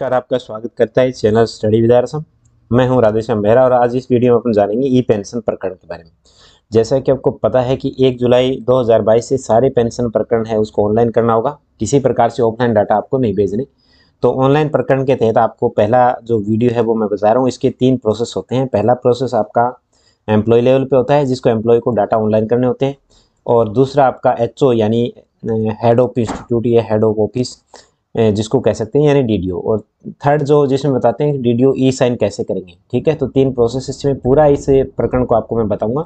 नमस्कार आपका स्वागत करता है चैनल स्टडी विद आसम मैं हूं राधेश्याम बेहरा और आज इस वीडियो में अपन जानेंगे ई पेंशन प्रकरण के बारे में जैसा कि आपको पता है कि 1 जुलाई 2022 से सारे पेंशन प्रकरण है उसको ऑनलाइन करना होगा किसी प्रकार से ऑफलाइन डाटा आपको नहीं भेजने तो ऑनलाइन प्रकरण के तहत आपको पहला जो वीडियो है वो मैं बता रहा हूँ इसके तीन प्रोसेस होते हैं पहला प्रोसेस आपका एम्प्लॉय लेवल पर होता है जिसको एम्प्लॉय को डाटा ऑनलाइन करने होते हैं और दूसरा आपका एच यानी हेड ऑफ इंस्टीट्यूट या हेड ऑफ ऑफिस जिसको कह सकते हैं यानी डी और थर्ड जो जिसमें बताते हैं डी डी ई साइन कैसे करेंगे ठीक है तो तीन प्रोसेस इसमें पूरा इस प्रकरण को आपको मैं बताऊंगा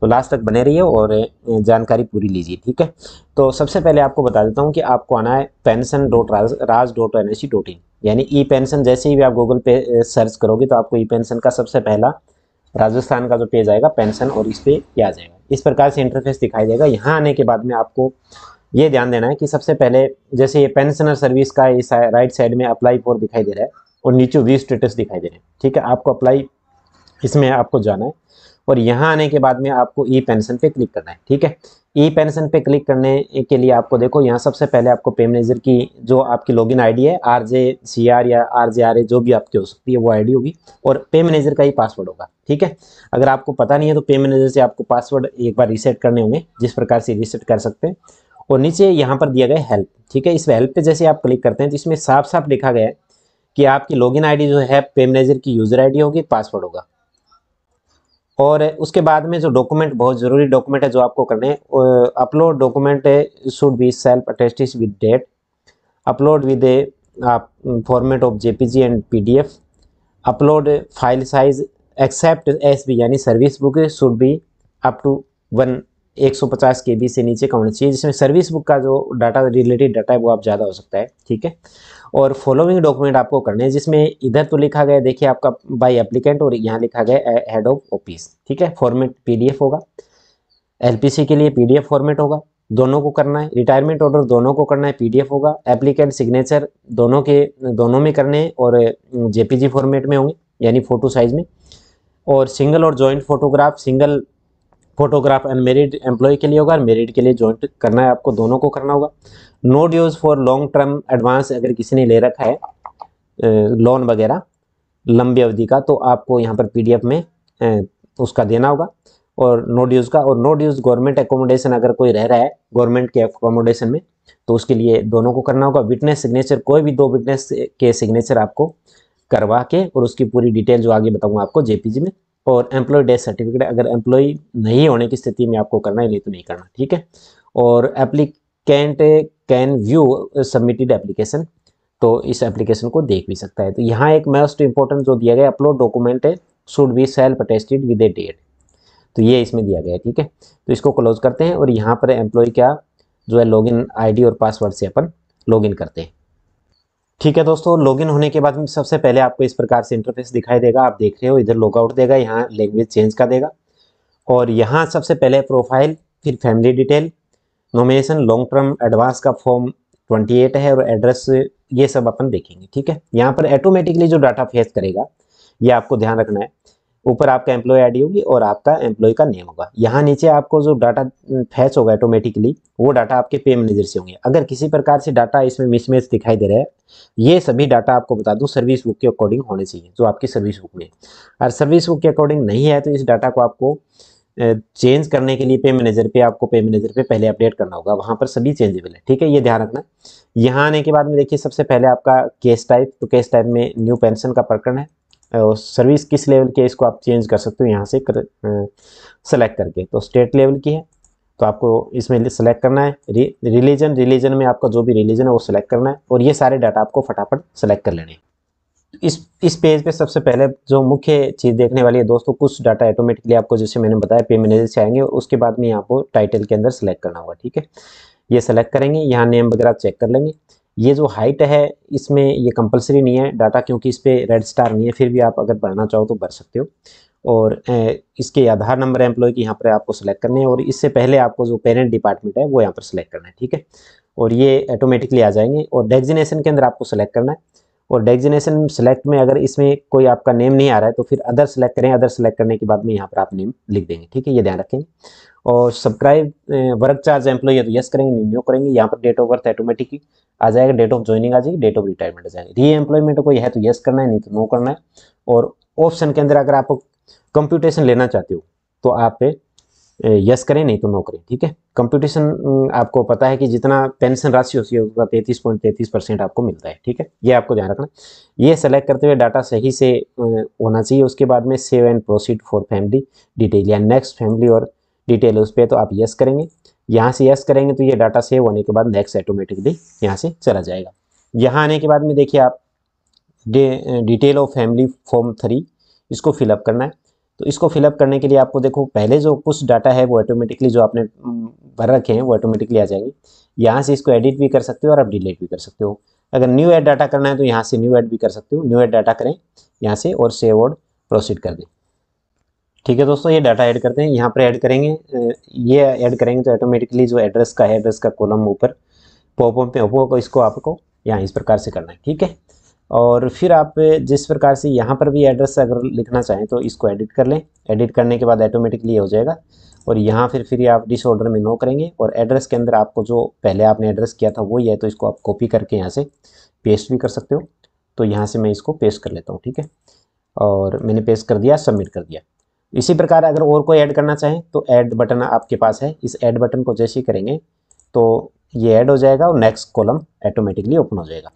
तो लास्ट तक बने रहिए और जानकारी पूरी लीजिए ठीक है तो सबसे पहले आपको बता देता हूँ कि आपको आना है pension dot Raj dot N S dot in यानी ई पेंशन जैसे ही भी आप गूगल पे सर्च करोगे तो आपको ई पेंशन का सबसे पहला राजस्थान का जो पेज आएगा पेंशन और इस पर आ जाएगा इस प्रकार से इंटरफेस दिखाई देगा यहाँ आने के बाद में आपको ये ध्यान देना है कि सबसे पहले जैसे ये पेंशनर सर्विस का इस राइट साइड में अप्लाई फॉर दिखाई दे रहा है और नीचे वी स्टेटस दिखाई दे रहे हैं ठीक है आपको अप्लाई इसमें आपको जाना है और यहाँ आने के बाद में आपको ई e पेंशन पे क्लिक करना है ठीक है ई e पेंशन पे क्लिक करने के लिए आपको देखो यहाँ सबसे पहले आपको पे मैनेजर की जो आपकी लॉगिन आईडी है आर जे सी आर या आर जे आर ए जो भी आपकी हो सकती है वो आईडी होगी और पे मैनेजर का ही पासवर्ड होगा ठीक है अगर आपको पता नहीं है तो पे मैनेजर से आपको पासवर्ड एक बार रीसेट करने होंगे जिस प्रकार से रीसेट कर सकते हैं और नीचे यहाँ पर दिया गया हेल्प ठीक है इस हेल्प पे जैसे आप क्लिक करते हैं तो इसमें साफ साफ लिखा गया है कि आपकी लॉगिन आईडी जो है पे मैनेजर की यूज़र आईडी होगी पासवर्ड होगा और उसके बाद में जो डॉक्यूमेंट बहुत ज़रूरी डॉक्यूमेंट है जो आपको करने upload document should be self attest with date upload with a format of JPG and PDF upload file size except S B यानी service book should be up to one 150 KB से नीचे का होना चाहिए जिसमें सर्विस बुक का जो data related data है वो आप ज़्यादा हो सकता है ठीक है और फॉलोइंग डॉक्यूमेंट आपको करने हैं जिसमें इधर तो लिखा गया देखिए आपका बाई एप्लीकेंट और यहाँ लिखा गया हेड ऑफ ऑफिस ठीक है फॉर्मेट पीडीएफ होगा एलपीसी के लिए पीडीएफ फॉर्मेट होगा दोनों को करना है रिटायरमेंट ऑर्डर दोनों को करना है पीडीएफ होगा एप्लीकेंट सिग्नेचर दोनों के दोनों में करने हैं और जेपीजी फॉर्मेट में होंगे यानी फ़ोटो साइज़ में और सिंगल और joint photograph single photograph unmarried employ के लिए होगा और मेरिड के लिए ज्वाइंट करना है आपको दोनों को करना होगा note use for long term advance अगर किसी ने ले रखा है लोन वगैरह लंबी अवधि का तो आपको यहाँ पर पीडीएफ में उसका देना होगा और नोट यूज़ का और नोट यूज़ गवर्नमेंट एकोमोडेशन अगर कोई रह रहा है गवर्नमेंट के एकोमोडेशन में तो उसके लिए दोनों को करना होगा विटनेस सिग्नेचर कोई भी दो विटनेस के सिग्नेचर आपको करवा के और उसकी पूरी डिटेल जो आगे बताऊँगा आपको जेपीजी में और एम्प्लॉय डेथ सर्टिफिकेट अगर एम्प्लॉय नहीं होने की स्थिति में आपको करना है नहीं तो नहीं करना ठीक है और applicant can view submitted application तो इस एप्लीकेशन को देख भी सकता है तो यहाँ एक मोस्ट इंपॉर्टेंट जो दिया गया अपलोड डॉक्यूमेंट है should be self attested with a date तो ये इसमें दिया गया ठीक है तो इसको क्लोज करते हैं और यहाँ पर एम्प्लॉय क्या जो है लॉगिन आईडी और पासवर्ड से अपन लॉगिन करते हैं ठीक है दोस्तों लॉगिन होने के बाद सबसे पहले आपको इस प्रकार से इंटरफेस दिखाई देगा आप देख रहे हो इधर लॉगआउट देगा यहाँ लैंग्वेज चेंज का देगा और यहाँ सबसे पहले प्रोफाइल फिर family detail nomination long term advance का फॉर्म 28 है और एड्रेस ये सब अपन देखेंगे ठीक है यहाँ पर ऑटोमेटिकली जो डाटा फेस करेगा ये आपको ध्यान रखना है ऊपर आपका एम्प्लॉय आई होगी और आपका एम्प्लॉय का नेम होगा यहाँ नीचे आपको जो डाटा फैच होगा ऑटोमेटिकली वो डाटा आपके पे मैनेजर से होंगे अगर किसी प्रकार से डाटा इसमें मिसमैच दिखाई दे रहा है ये सभी डाटा आपको बता दूं सर्विस बुक के अकॉर्डिंग होने चाहिए जो आपकी सर्विस बुक में और सर्विस बुक के अकॉर्डिंग नहीं है तो इस डाटा को आपको चेंज करने के लिए पे मैनेजर पे आपको पे मैनेजर पे पहले अपडेट करना होगा वहाँ पर सभी चेंजेबल है ठीक है ये ध्यान रखना यहाँ आने के बाद में देखिए सबसे पहले आपका केस टाइप तो केस टाइप में न्यू पेंशन का प्रकरण है सर्विस किस लेवल की है इसको आप चेंज कर सकते हो यहाँ से कर सेलेक्ट करके तो स्टेट लेवल की है तो आपको इसमें सेलेक्ट करना है रिलीजन रिलीजन में आपका जो भी रिलीजन है वो सिलेक्ट करना है और ये सारे डाटा आपको फटाफट सेलेक्ट कर लेने हैं तो इस इस पेज पे सबसे पहले जो मुख्य चीज़ देखने वाली है दोस्तों कुछ डाटा ऑटोमेटिकली आपको जैसे मैंने बताया पे मैनेजर से आएंगे उसके बाद में यहाँ को टाइटल के अंदर सेलेक्ट करना होगा ठीक है ये सेलेक्ट करेंगे यहाँ नेम वगैरह चेक कर लेंगे ये जो हाइट है इसमें ये कंपलसरी नहीं है डाटा क्योंकि इस पर रेड स्टार नहीं है फिर भी आप अगर भरना चाहो तो भर सकते हो और इसके आधार नंबर है एम्प्लॉय की यहाँ पर आपको सेलेक्ट करने हैं और इससे पहले आपको जो पेरेंट डिपार्टमेंट है वो यहाँ पर सेलेक्ट करना है ठीक है और ये ऑटोमेटिकली आ जाएंगे और डेजिनेशन के अंदर आपको सेलेक्ट करना है और डेजिनेशन सेलेक्ट में अगर इसमें कोई आपका नेम नहीं आ रहा है तो फिर अदर सेलेक्ट करें अदर सेलेक्ट करने के बाद में यहाँ पर आप नेम लिख देंगे ठीक है ये ध्यान रखेंगे और सब्सक्राइब वर्क चार्ज एम्प्लॉय है तो यस करेंगे नहीं नो करेंगे यहाँ पर डेट ऑफ बर्थ ऑटोमेटिक आ जाएगा डेट ऑफ ज्वाइनिंग आ जाएगी डेट ऑफ रिटायरमेंट आ जाएगी री एम्प्लॉयमेंट कोई है तो यस करना है नहीं तो नो करना है और ऑप्शन के अंदर अगर आप कंप्यूटेशन लेना चाहते हो तो आप यस करें नहीं तो नो करें ठीक है कंप्यूटेशन आपको पता है कि जितना पेंशन राशि होती है उसका तैतीस पॉइंट तैतीस परसेंट आपको मिलता है ठीक है ये आपको ध्यान रखना ये सेलेक्ट करते हुए डाटा सही से होना चाहिए उसके बाद में save and proceed for family detail या नेक्स्ट फैमिली और डिटेल उस पर तो आप यस करेंगे यहाँ से यस करेंगे तो ये डाटा सेव होने के बाद नेक्स्ट ऑटोमेटिकली यहाँ से चला जाएगा यहाँ आने के बाद में देखिए आप detail of family form three इसको फिलअप करना है तो इसको फिलअप करने के लिए आपको देखो पहले जो कुछ डाटा है वो ऑटोमेटिकली जो आपने भर रखे हैं वो ऑटोमेटिकली आ जाएंगे यहाँ से इसको एडिट भी कर सकते हो और आप डिलीट भी कर सकते हो अगर न्यू ऐड डाटा करना है तो यहाँ से न्यू ऐड भी कर सकते हो न्यू ऐड डाटा करें यहाँ से और सेव और प्रोसीड कर दें ठीक है दोस्तों ये डाटा ऐड करते हैं यहाँ पर ऐड करेंगे ये ऐड करेंगे तो ऑटोमेटिकली जो एड्रेस का है एड्रेस का कॉलम ऊपर पे ओपो को इसको आपको यहाँ इस प्रकार से करना है ठीक है और फिर आप जिस प्रकार से यहाँ पर भी एड्रेस अगर लिखना चाहें तो इसको एडिट कर लें एडिट करने के बाद ऑटोमेटिकली हो जाएगा और यहाँ फिर फिर आप डिसऑर्डर में नो करेंगे और एड्रेस के अंदर आपको जो पहले आपने एड्रेस किया था वही है तो इसको आप कॉपी करके यहाँ से पेस्ट भी कर सकते हो तो यहाँ से मैं इसको पेस्ट कर लेता हूँ ठीक है और मैंने पेस्ट कर दिया सबमिट कर दिया इसी प्रकार अगर और कोई ऐड करना चाहें तो ऐड बटन आपके पास है इस ऐड बटन को जैसे ही करेंगे तो ये ऐड हो जाएगा और नेक्स्ट कॉलम ऑटोमेटिकली ओपन हो जाएगा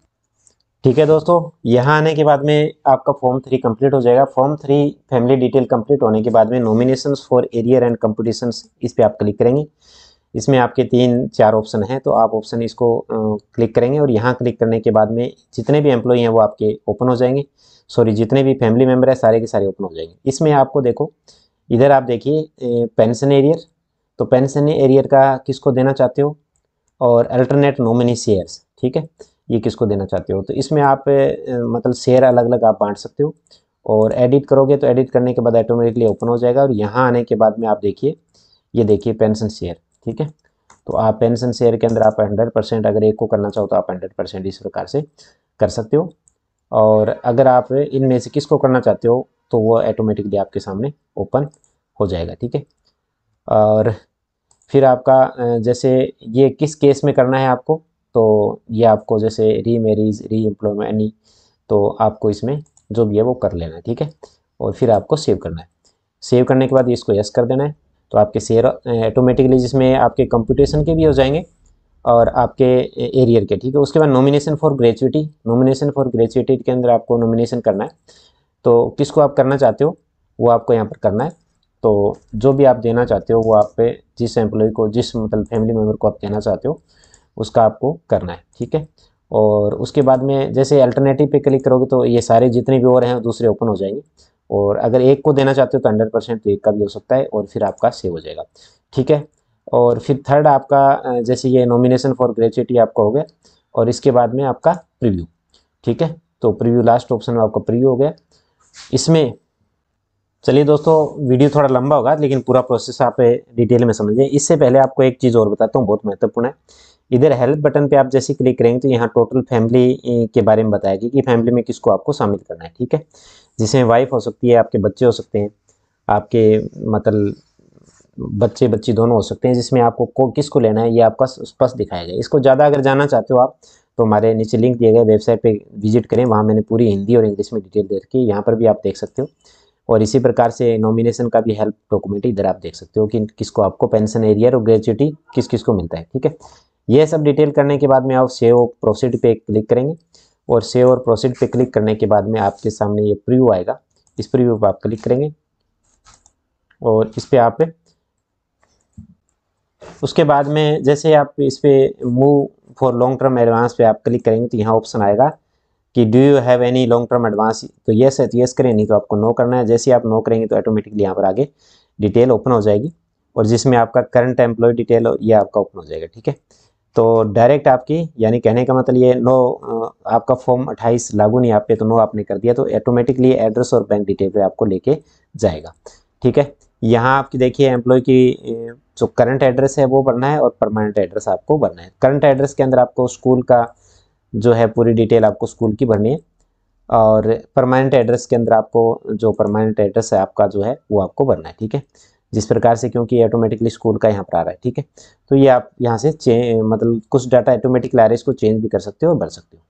ठीक है दोस्तों यहाँ आने के बाद में आपका फॉर्म थ्री कंप्लीट हो जाएगा form three family detail complete होने के बाद में nomination for arrear and competition इस पर आप क्लिक करेंगे इसमें आपके तीन चार ऑप्शन हैं तो आप ऑप्शन इसको क्लिक करेंगे और यहाँ क्लिक करने के बाद में जितने भी एम्प्लॉई हैं वो आपके ओपन हो जाएंगे सॉरी जितने भी फैमिली मेम्बर है सारे के सारे ओपन हो जाएंगे इसमें आपको देखो इधर आप देखिए पेंशन एरियर तो पेंशन एरियर का किसको देना चाहते हो और अल्टरनेट नोमिनी शेयर्स ठीक है ये किसको देना चाहते हो तो इसमें आप मतलब शेयर अलग अलग आप बांट सकते हो और एडिट करोगे तो एडिट करने के बाद ऑटोमेटिकली ओपन हो जाएगा और यहाँ आने के बाद में आप देखिए ये देखिए पेंशन शेयर ठीक है तो आप पेंशन शेयर के अंदर आप हंड्रेड परसेंट अगर एक को करना चाहो तो आप हंड्रेड परसेंट इस प्रकार से कर सकते हो और अगर आप इनमें से किसको करना चाहते हो तो वो ऐटोमेटिकली आपके सामने ओपन हो जाएगा ठीक है और फिर आपका जैसे ये किस केस में करना है आपको तो ये आपको जैसे री मेरीज री एम्प्लॉयमेंट तो आपको इसमें जो भी है वो कर लेना है ठीक है और फिर आपको सेव करना है सेव करने के बाद इसको यस कर देना है तो आपके शेयर ऑटोमेटिकली जिसमें आपके कंप्यूटेशन के भी हो जाएंगे और आपके एरियर के ठीक है उसके बाद nomination for gratuity nomination for gratuity के अंदर आपको नॉमिनेशन करना है तो किसको आप करना चाहते हो वो आपको यहाँ पर करना है तो जो भी आप देना चाहते हो वो आप पे जिस एम्प्लॉय को जिस मतलब फैमिली मेम्बर को आप देना चाहते हो उसका आपको करना है ठीक है और उसके बाद में जैसे अल्टरनेटिव पे क्लिक करोगे तो ये सारे जितने भी और हैं दूसरे ओपन हो जाएंगे और अगर एक को देना चाहते हो तो हंड्रेड परसेंट तो एक का भी हो सकता है और फिर आपका सेव हो जाएगा ठीक है और फिर थर्ड आपका जैसे ये नॉमिनेशन फॉर ग्रेचुएटी आपका हो गया और इसके बाद में आपका प्रीव्यू ठीक है तो प्रीव्यू लास्ट ऑप्शन में आपका प्रीव्यू हो गया इसमें चलिए दोस्तों वीडियो थोड़ा लंबा होगा लेकिन पूरा प्रोसेस आप डिटेल में समझिए इससे पहले आपको एक चीज़ और बताता हूँ बहुत महत्वपूर्ण है इधर हेल्प बटन पे आप जैसे क्लिक करेंगे तो यहाँ टोटल फैमिली के बारे में बताएगी कि फैमिली में किसको आपको शामिल करना है ठीक है जिसमें वाइफ हो सकती है आपके बच्चे हो सकते हैं आपके मतलब बच्चे बच्ची दोनों हो सकते हैं जिसमें आपको को, किस को लेना है ये आपका स्पष्ट दिखाया गया इसको ज़्यादा अगर जानना चाहते हो आप तो हमारे नीचे लिंक दिए गए वेबसाइट पे विजिट करें वहाँ मैंने पूरी हिंदी और इंग्लिश में डिटेल दे रखी है यहाँ पर भी आप देख सकते हो और इसी प्रकार से नॉमिनेशन का भी हेल्प डॉक्यूमेंट इधर आप देख सकते हो कि किसको आपको पेंशन एरियर और ग्रेचुटी किस किस को मिलता है ठीक है यह सब डिटेल करने के बाद में आप सेव और प्रोसीड पे क्लिक करेंगे और सेव और प्रोसीड पे क्लिक करने के बाद में आपके सामने ये प्रीव्यू आएगा इस प्रीव्यू पर आप क्लिक करेंगे और इस पर आप उसके बाद में जैसे आप इस पर move for long term advance पे आप क्लिक करेंगे तो यहाँ ऑप्शन आएगा कि do you have any long term advance तो येस है तो येस करें नहीं तो आपको नो करना है जैसे आप नो करेंगे तो ऑटोमेटिकली यहाँ पर आगे डिटेल ओपन हो जाएगी और जिसमें आपका करंट एम्प्लॉय डिटेल हो ये आपका ओपन हो जाएगा ठीक है तो डायरेक्ट आपकी यानी कहने का मतलब ये नो आपका फॉर्म 28 लागू नहीं आप पे तो नो आपने कर दिया तो ऑटोमेटिकली एड्रेस और बैंक डिटेल पे आपको लेके जाएगा ठीक है यहाँ आपकी देखिए एम्प्लॉय की जो करंट एड्रेस है वो भरना है और परमानेंट एड्रेस आपको भरना है करंट एड्रेस के अंदर आपको स्कूल का जो है पूरी डिटेल आपको स्कूल की भरनी है और परमानेंट एड्रेस के अंदर आपको जो परमानेंट एड्रेस है आपका जो है वो आपको भरना है ठीक है जिस प्रकार से क्योंकि ऑटोमेटिकली स्कूल का यहाँ पर आ रहा है ठीक है तो ये आप यहाँ से मतलब कुछ डाटा ऑटोमेटिकली आ रहा है इसको चेंज भी कर सकते हो और भर सकते हो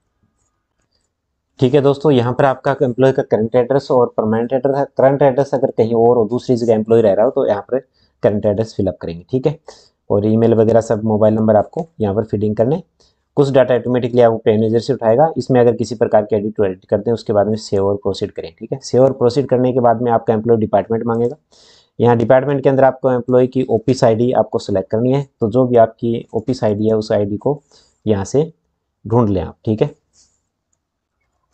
ठीक है दोस्तों यहाँ पर आपका एम्प्लॉय का करंट एड्रेस और परमानेंट एड्रेस करंट एड्रेस अगर कहीं और और दूसरी जगह एम्प्लॉय रह रहा हो तो यहाँ पर करंट एड्रेस फिलअप करेंगे ठीक है और ईमेल वगैरह सब मोबाइल नंबर आपको यहाँ पर फीडिंग करने कुछ डाटा ऑटोमेटिकली आपको मैनेजर से उठाएगा इसमें अगर किसी प्रकार के एडिट एडिट करते हैं उसके बाद में सेव और प्रोसीड करें ठीक है सेव और प्रोसीड करने के बाद में आपका एम्प्लॉय डिपार्टमेंट मांगेगा यहाँ डिपार्टमेंट के अंदर आपको एम्प्लॉय की ओपिस आईडी आपको सेलेक्ट करनी है तो जो भी आपकी ओपिस आईडी है उस आईडी को यहाँ से ढूंढ लें आप ठीक है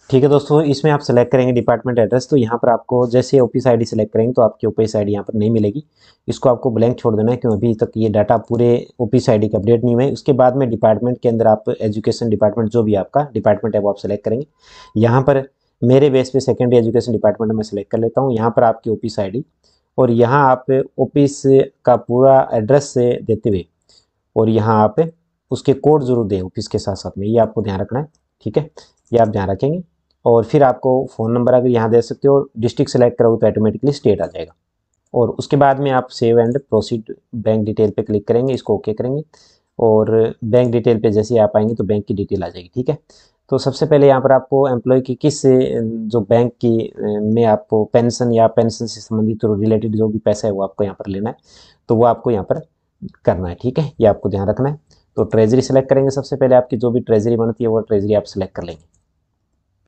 ठीक है दोस्तों इसमें आप सेलेक्ट करेंगे डिपार्टमेंट एड्रेस तो यहाँ पर आपको जैसे ओ पी आई सेलेक्ट करेंगे तो आपकी ओ पी आई यहाँ पर नहीं मिलेगी इसको आपको ब्लैंक छोड़ देना है क्योंकि अभी तक ये डाटा पूरे ओ पी आई का अपडेट नहीं हुए उसके बाद में डिपार्टमेंट के अंदर आप एजुकेशन डिपार्टमेंट जो भी आपका डिपार्टमेंट है वो आप सेलेक्ट करेंगे यहाँ पर मेरे बेस पे सेकेंडरी एजुकेशन डिपार्टमेंट में सेलेक्ट कर लेता हूँ यहाँ पर आपकी ओ पी और यहाँ आप ऑफिस का पूरा एड्रेस देते हुए और यहाँ आप उसके कोड ज़रूर दें ऑफिस के साथ साथ में ये आपको ध्यान रखना है ठीक है ये आप ध्यान रखेंगे और फिर आपको फ़ोन नंबर अगर यहाँ दे सकते हो डिस्ट्रिक्ट सेलेक्ट करोगे तो ऑटोमेटिकली स्टेट आ जाएगा और उसके बाद में आप save and proceed bank detail पे क्लिक करेंगे इसको ओके करेंगे और बैंक डिटेल पे जैसे आप आएंगे तो बैंक की डिटेल आ जाएगी ठीक है तो सबसे पहले यहाँ पर आपको एम्प्लॉय की किस जो बैंक की में आपको पेंशन या पेंशन से संबंधित तो रिलेटेड जो भी पैसा है वो आपको यहाँ पर लेना है तो वो आपको यहाँ पर करना है ठीक है ये आपको ध्यान रखना है तो ट्रेजरी सेलेक्ट करेंगे सबसे पहले आपकी जो भी ट्रेजरी बनती है वो ट्रेजरी आप सेलेक्ट कर लेंगे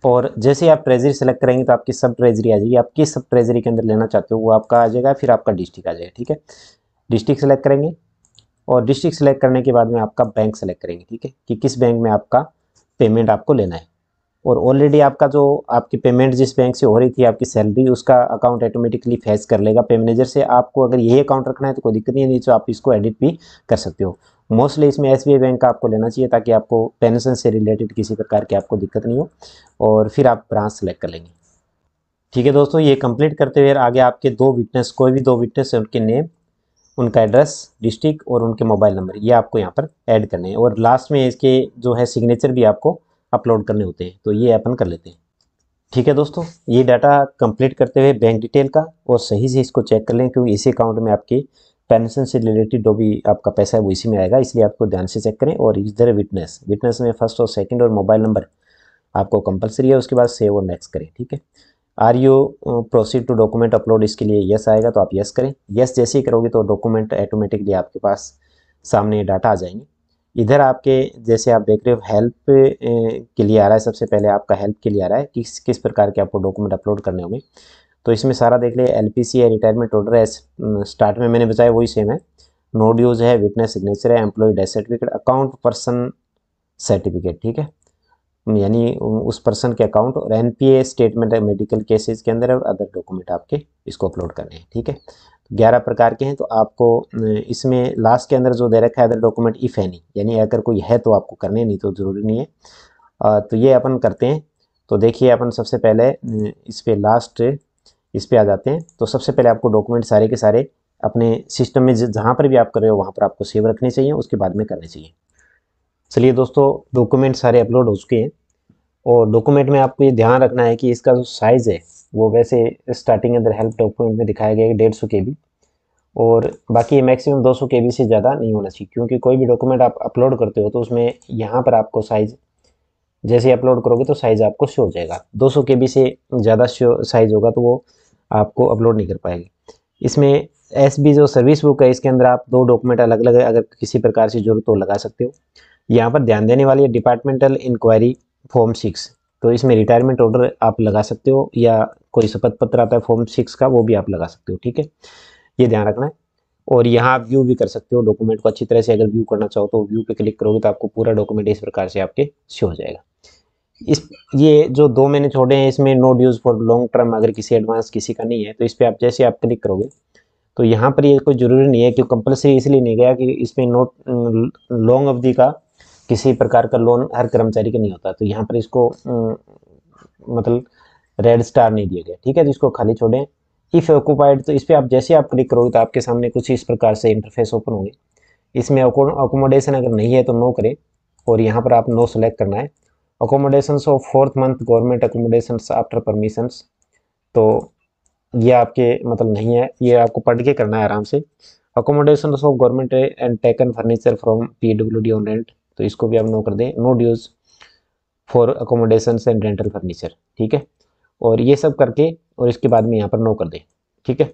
और जैसे आप ट्रेजरी सेलेक्ट करेंगे तो आपकी सब ट्रेजरी आ जाएगी आप किस सब ट्रेजरी के अंदर लेना चाहते हो वो आपका आ जाएगा फिर आपका डिस्ट्रिक्ट आ जाएगा ठीक है डिस्ट्रिक्ट सेलेक्ट करेंगे और डिस्ट्रिक्ट सेलेक्ट करने के बाद में आपका बैंक सेलेक्ट करेंगे ठीक है कि किस बैंक में आपका पेमेंट आपको लेना है और ऑलरेडी आपका जो आपकी पेमेंट जिस बैंक से हो रही थी आपकी सैलरी उसका अकाउंट ऑटोमेटिकली फेस कर लेगा पे मैनेजर से आपको अगर यही अकाउंट रखना है तो कोई दिक्कत नहीं है नहीं तो आप इसको एडिट भी कर सकते हो मोस्टली इसमें एस बैंक का आपको लेना चाहिए ताकि आपको पेंशन से रिलेटेड किसी प्रकार की आपको दिक्कत नहीं हो और फिर आप ब्रांच सेलेक्ट कर लेंगे ठीक है दोस्तों ये कंप्लीट करते हुए आगे आपके दो विटनेस कोई भी दो विटनेस है उनके नेम उनका एड्रेस डिस्ट्रिक्ट और उनके मोबाइल नंबर ये आपको यहाँ पर ऐड करने हैं और लास्ट में इसके जो है सिग्नेचर भी आपको अपलोड करने होते हैं तो ये अपन कर लेते हैं ठीक है दोस्तों ये डाटा कंप्लीट करते हुए बैंक डिटेल का और सही से इसको चेक कर लें क्योंकि इसी अकाउंट में आपकी पेंशन से रिलेटेड जो भी आपका पैसा है वो इसी में आएगा इसलिए आपको ध्यान से चेक करें और इज दर विटनेस विटनेस में फर्स्ट और सेकंड और मोबाइल नंबर आपको कंपलसरी है उसके बाद सेव और नेक्स्ट करें ठीक है are you proceed to document upload इसके लिए यस आएगा तो आप यस करें यस जैसे ही करोगे तो डॉक्यूमेंट ऑटोमेटिकली आपके पास सामने डाटा आ जाएंगे इधर आपके जैसे आप देख रहे हो हेल्प uh, के लिए आ रहा है सबसे पहले आपका हेल्प के लिए आ रहा है किस किस प्रकार के आपको डॉक्यूमेंट अपलोड करने होंगे तो इसमें सारा देख लिया एल है रिटायरमेंट ऑर्डर है स्टार्ट में मैंने बताया वही सेम है नो ड्यूज है विटनेस सिग्नेचर है employ death certificate account person certificate ठीक है यानी उस पर्सन के अकाउंट और एन पी ए स्टेटमेंट है मेडिकल केसेस के अंदर और अदर डॉक्यूमेंट आपके इसको अपलोड करने हैं ठीक है ग्यारह प्रकार के हैं तो आपको इसमें लास्ट के अंदर जो दे रखा है अदर डॉक्यूमेंट इफ़ एनी यानी अगर कोई है तो आपको करने नहीं तो ज़रूरी नहीं है आ, तो ये अपन करते हैं तो देखिए अपन सबसे पहले इस पर लास्ट इस पर आ जाते हैं तो सबसे पहले आपको डॉक्यूमेंट सारे के सारे अपने सिस्टम में जहाँ पर भी आप कर रहे हो वहाँ पर आपको सेव रखने चाहिए उसके बाद में करने चाहिए चलिए दोस्तों डॉक्यूमेंट सारे अपलोड हो चुके हैं और डॉक्यूमेंट में आपको ये ध्यान रखना है कि इसका जो साइज़ है वो वैसे स्टार्टिंग अंदर हेल्प डॉक्यूमेंट में दिखाया गया है डेढ़ सौ के बी और बाकी मैक्सिमम दो सौ के बी से ज़्यादा नहीं होना चाहिए क्योंकि कोई भी डॉक्यूमेंट आप अपलोड करते हो तो उसमें यहाँ पर आपको साइज़ जैसे अपलोड करोगे तो साइज़ आपको शो हो जाएगा 200 सौ के बी से ज़्यादा साइज़ होगा तो वो आपको अपलोड नहीं कर पाएगी इसमें एस बी जो सर्विस बुक है इसके अंदर आप दो डॉक्यूमेंट अलग अलग अगर किसी प्रकार से जरूरत हो तो लगा सकते हो यहाँ पर ध्यान देने वाली है डिपार्टमेंटल इंक्वायरी फॉर्म सिक्स तो इसमें रिटायरमेंट ऑर्डर आप लगा सकते हो या कोई शपथ पत्र आता है फॉर्म सिक्स का वो भी आप लगा सकते हो ठीक है ये ध्यान रखना है और यहाँ व्यू भी कर सकते हो डॉक्यूमेंट को अच्छी तरह से अगर व्यू करना चाहो तो व्यू पे क्लिक करोगे तो आपको पूरा डॉक्यूमेंट इस प्रकार से आपके शो हो जाएगा इस ये जो दो मैंने छोड़े हैं इसमें no dues for long term अगर किसी एडवांस किसी का नहीं है तो इस पर आप जैसे आप क्लिक करोगे तो यहाँ पर ये कोई ज़रूरी नहीं है कि कंपलसरी इसलिए नहीं गया कि इसमें नोट लॉन्ग अवधि का किसी प्रकार का लोन हर कर्मचारी का नहीं होता तो यहाँ पर इसको मतलब रेड स्टार नहीं दिया गया ठीक है तो इसको खाली छोड़ें इफ़ ऑक्यूपाइड तो इस पर आप जैसे आप क्लिक करोगे तो आपके सामने कुछ इस प्रकार से इंटरफेस ओपन होंगे इसमें अकोमोडेशन अगर नहीं है तो नो करें और यहाँ पर आप नो सेलेक्ट करना है accommodation of fourth month government accommodation after permissions तो ये आपके मतलब नहीं है ये आपको पढ़ के करना है आराम से accommodation of government and taken furniture from P W D on rent तो इसको भी आप नो कर दें no dues for accommodation and rental furniture ठीक है और ये सब करके और इसके बाद में यहाँ पर नो कर दें ठीक है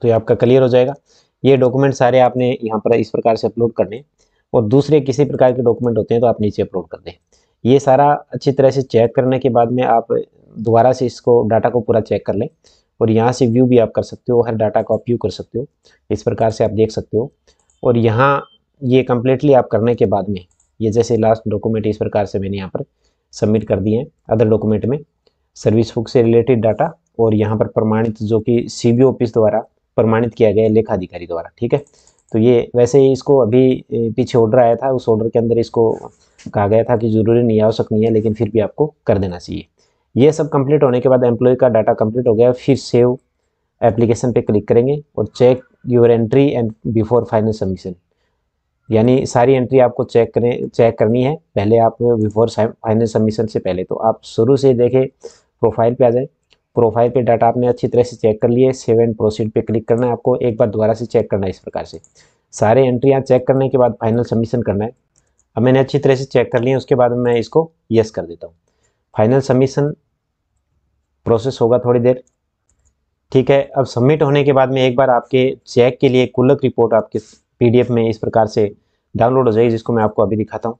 तो ये आपका क्लियर हो जाएगा ये डॉक्यूमेंट सारे आपने यहाँ पर इस प्रकार से अपलोड करने और दूसरे किसी प्रकार के डॉक्यूमेंट होते हैं तो आप नीचे अपलोड कर दें ये सारा अच्छी तरह से चेक करने के बाद में आप दोबारा से इसको डाटा को पूरा चेक कर लें और यहाँ से व्यू भी आप कर सकते हो हर डाटा को आप व्यू कर सकते हो इस प्रकार से आप देख सकते हो और यहाँ ये कम्प्लीटली आप करने के बाद में ये जैसे लास्ट डॉक्यूमेंट इस प्रकार से मैंने यहाँ पर सबमिट कर दिए हैं अदर डॉक्यूमेंट में सर्विस बुक से रिलेटेड डाटा और यहाँ पर प्रमाणित जो कि सी ऑफिस द्वारा प्रमाणित किया गया है अधिकारी द्वारा ठीक है तो ये वैसे ही इसको अभी पीछे ऑर्डर आया था उस ऑर्डर के अंदर इसको कहा गया था कि ज़रूरी नहीं आवश्यक नहीं है लेकिन फिर भी आपको कर देना चाहिए ये सब कंप्लीट होने के बाद एम्प्लॉय का डाटा कंप्लीट हो गया फिर सेव एप्लीकेशन पे क्लिक करेंगे और check your entry and before final submission यानी सारी एंट्री आपको चेक करें चेक करनी है पहले आप बिफोर फाइनल सबमिशन से पहले तो आप शुरू से देखें प्रोफाइल पे आ जाए प्रोफाइल पे डाटा आपने अच्छी तरह से चेक कर लिए सेवन प्रोसीड पे क्लिक करना है आपको एक बार दोबारा से चेक करना है इस प्रकार से सारे एंट्रियाँ चेक करने के बाद फाइनल सबमिशन करना है अब मैंने अच्छी तरह से चेक कर लिया उसके बाद मैं इसको यस कर देता हूँ फाइनल सबमिशन प्रोसेस होगा थोड़ी देर ठीक है अब सबमिट होने के बाद में एक बार आपके चेक के लिए कुलक रिपोर्ट आपके पीडीएफ में इस प्रकार से डाउनलोड हो जाएगी जिसको मैं आपको अभी दिखाता हूँ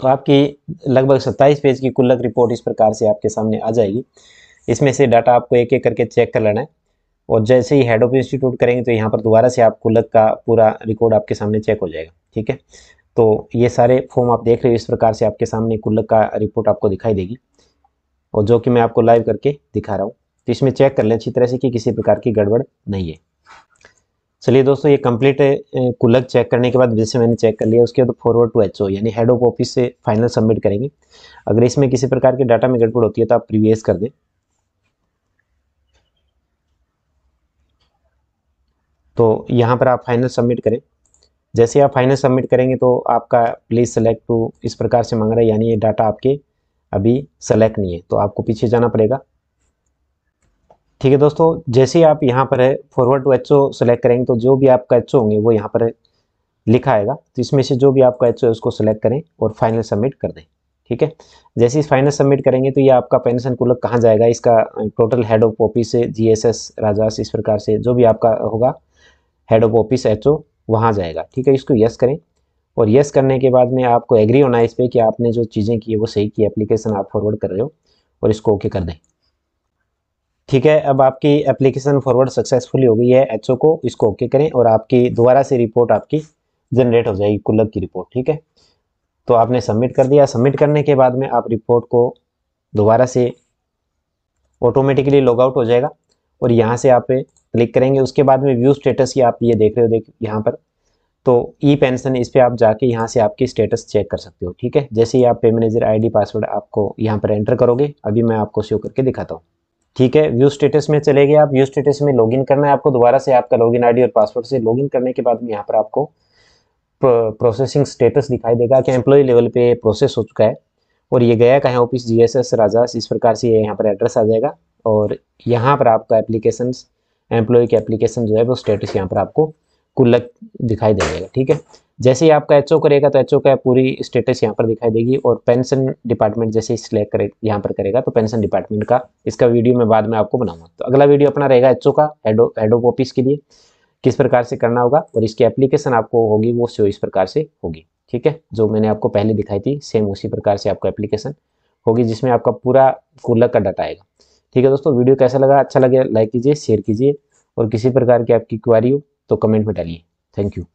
तो आपकी लगभग सत्ताईस पेज की कुल्लक रिपोर्ट इस प्रकार से आपके सामने आ जाएगी इसमें से डाटा आपको एक एक करके चेक कर लेना है और जैसे ही हेड ऑफ इंस्टीट्यूट करेंगे तो यहाँ पर दोबारा से आप कुल्लक का पूरा रिकॉर्ड आपके सामने चेक हो जाएगा ठीक है तो ये सारे फॉर्म आप देख रहे हो इस प्रकार से आपके सामने कुल्लक का रिपोर्ट आपको दिखाई देगी और जो कि मैं आपको लाइव करके दिखा रहा हूँ तो इसमें चेक कर लें अच्छी तरह से कि किसी प्रकार की गड़बड़ नहीं है चलिए दोस्तों ये कंप्लीट कुलक चेक करने के बाद जैसे मैंने चेक कर लिया उसके बाद फॉरवर्ड टू एच यानी हेड ऑफ ऑफिस से फाइनल सबमिट करेंगे अगर इसमें किसी प्रकार के डाटा में गड़बड़ होती है तो आप प्रीवियस कर दें तो यहाँ पर आप फाइनल सबमिट करें जैसे आप फाइनल सबमिट करेंगे तो आपका प्लीज़ सेलेक्ट टू इस प्रकार से मांग रहा है यानी ये डाटा आपके अभी सेलेक्ट नहीं है तो आपको पीछे जाना पड़ेगा ठीक है दोस्तों जैसे ही आप यहाँ पर है forward to H O select करेंगे तो जो भी आपका एच होंगे वो यहाँ पर लिखा आएगा तो इसमें से जो भी आपका एच है उसको सेलेक्ट करें और फाइनल सबमिट कर दें ठीक है जैसे ही फाइनल सबमिट करेंगे तो ये आपका पेंशन कुलक कहाँ जाएगा इसका टोटल हेड ऑफ ऑफिस से एस राजवास इस प्रकार से जो भी आपका होगा head of office H O वहाँ जाएगा ठीक है इसको यस करें और यस करने के बाद में आपको एग्री होना है इस पर कि आपने जो चीज़ें की है वो सही की एप्लीकेशन आप फॉरवर्ड कर रहे हो और इसको ओके कर दें ठीक है अब आपकी एप्लीकेशन फॉरवर्ड सक्सेसफुली हो गई है एच को इसको ओके करें और आपकी दोबारा से रिपोर्ट आपकी जनरेट हो जाएगी कुल्लब की रिपोर्ट ठीक है तो आपने सबमिट कर दिया सबमिट करने के बाद में आप रिपोर्ट को दोबारा से ऑटोमेटिकली लॉगआउट हो जाएगा और यहाँ से आप क्लिक करेंगे उसके बाद में व्यू स्टेटस ही आप ये देख रहे हो देख यहाँ पर तो ई पेंशन इस पर आप जाके यहाँ से आपकी स्टेटस चेक कर सकते हो ठीक है जैसे ही आप पे मैनेजर आईडी पासवर्ड आपको यहाँ पर एंटर करोगे अभी मैं आपको शो करके दिखाता हूँ ठीक है व्यू स्टेटस में चले गए आप व्यू स्टेटस में लॉगिन करना है आपको दोबारा से आपका लॉगिन आईडी और पासवर्ड से लॉगिन करने के बाद में यहाँ पर आपको प्रोसेसिंग स्टेटस दिखाई देगा कि एम्प्लॉय लेवल पे प्रोसेस हो चुका है और ये गया कहाँ ऑफिस जी एस एस राजा इस प्रकार से यहाँ पर एड्रेस आ जाएगा और यहाँ पर आपका एप्लीकेशन एम्प्लॉय की एप्लीकेशन जो है वो स्टेटस यहाँ पर आपको कुल्लक दिखाई देगा ठीक है जैसे ही आपका एच करेगा तो एच का पूरी स्टेटस यहाँ पर दिखाई देगी और पेंशन डिपार्टमेंट जैसे सिलेक्ट करे यहाँ पर करेगा तो पेंशन डिपार्टमेंट का इसका वीडियो मैं बाद में आपको बनाऊंगा तो अगला वीडियो अपना रहेगा एच का हेड ऑफ ऑफिस के लिए किस प्रकार से करना होगा और इसकी एप्लीकेशन आपको होगी वो सो इस प्रकार से होगी ठीक है जो मैंने आपको पहले दिखाई थी सेम उसी प्रकार से आपको एप्लीकेशन होगी जिसमें आपका पूरा कूलर का डाटा आएगा ठीक है दोस्तों वीडियो कैसा लगा अच्छा लगे लाइक कीजिए शेयर कीजिए और किसी प्रकार की आपकी क्वारी हो तो कमेंट में डालिए थैंक यू